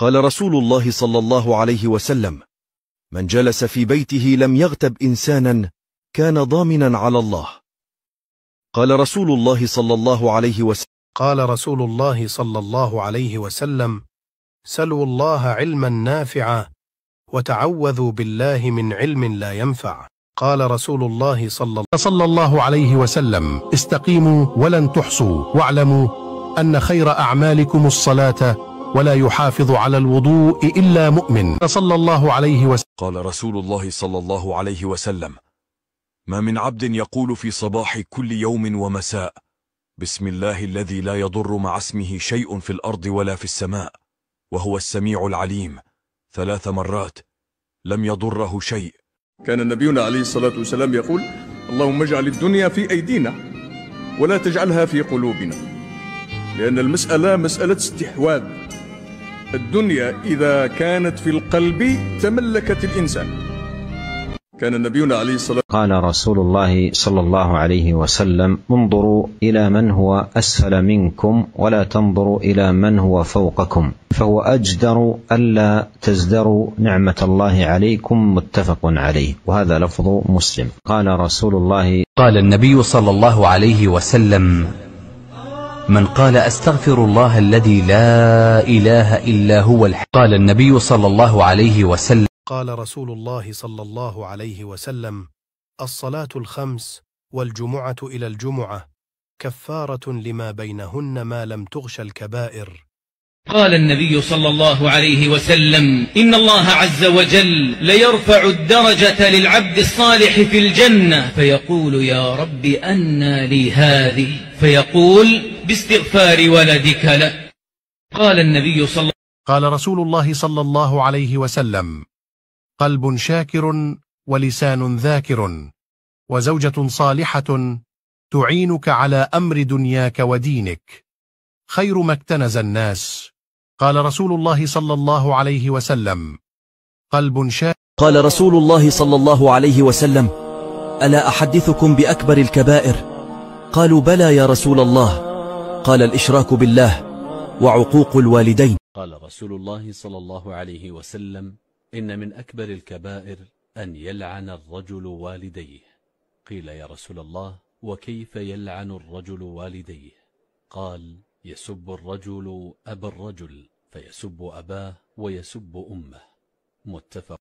قال رسول الله صلى الله عليه وسلم من جلس في بيته لم يغتب إنسانا كان ضامنا على الله قال رسول الله صلى الله عليه وسلم قال رسول الله صلى الله عليه وسلم سلوا الله علما نافعا وتعوذوا بالله من علم لا ينفع قال رسول الله صلى الله عليه وسلم استقيموا ولن تحصوا واعلموا أن خير أعمالكم الصلاة ولا يحافظ على الوضوء إلا مؤمن صلى الله عليه وسلم قال رسول الله صلى الله عليه وسلم ما من عبد يقول في صباح كل يوم ومساء بسم الله الذي لا يضر مع اسمه شيء في الأرض ولا في السماء وهو السميع العليم ثلاث مرات لم يضره شيء كان نبينا عليه الصلاة والسلام يقول اللهم اجعل الدنيا في أيدينا ولا تجعلها في قلوبنا لأن المسألة مسألة استحواذ الدنيا إذا كانت في القلب تملكت الإنسان كان نبينا عليه الصلاة قال رسول الله صلى الله عليه وسلم انظروا إلى من هو أسفل منكم ولا تنظروا إلى من هو فوقكم فهو أجدر ألا تزدروا نعمة الله عليكم متفق عليه وهذا لفظ مسلم قال رسول الله قال النبي صلى الله عليه وسلم من قال أستغفر الله الذي لا إله إلا هو الحي قال النبي صلى الله عليه وسلم قال رسول الله صلى الله عليه وسلم الصلاة الخمس والجمعة إلى الجمعة كفارة لما بينهن ما لم تغش الكبائر قال النبي صلى الله عليه وسلم إن الله عز وجل ليرفع الدرجة للعبد الصالح في الجنة فيقول يا رب أنى لي هذه فيقول باستغفار ولدك لك قال النبي صلى قال رسول الله صلى الله عليه وسلم قلب شاكر ولسان ذاكر وزوجة صالحة تعينك على أمر دنياك ودينك خير ما اكتنز الناس قال رسول الله صلى الله عليه وسلم قلب شاكر قال رسول الله صلى الله عليه وسلم ألا أحدثكم بأكبر الكبائر قالوا بلى يا رسول الله قال الإشراك بالله وعقوق الوالدين قال رسول الله صلى الله عليه وسلم إن من أكبر الكبائر أن يلعن الرجل والديه قيل يا رسول الله وكيف يلعن الرجل والديه قال يسب الرجل أبا الرجل فيسب أباه ويسب أمه متفق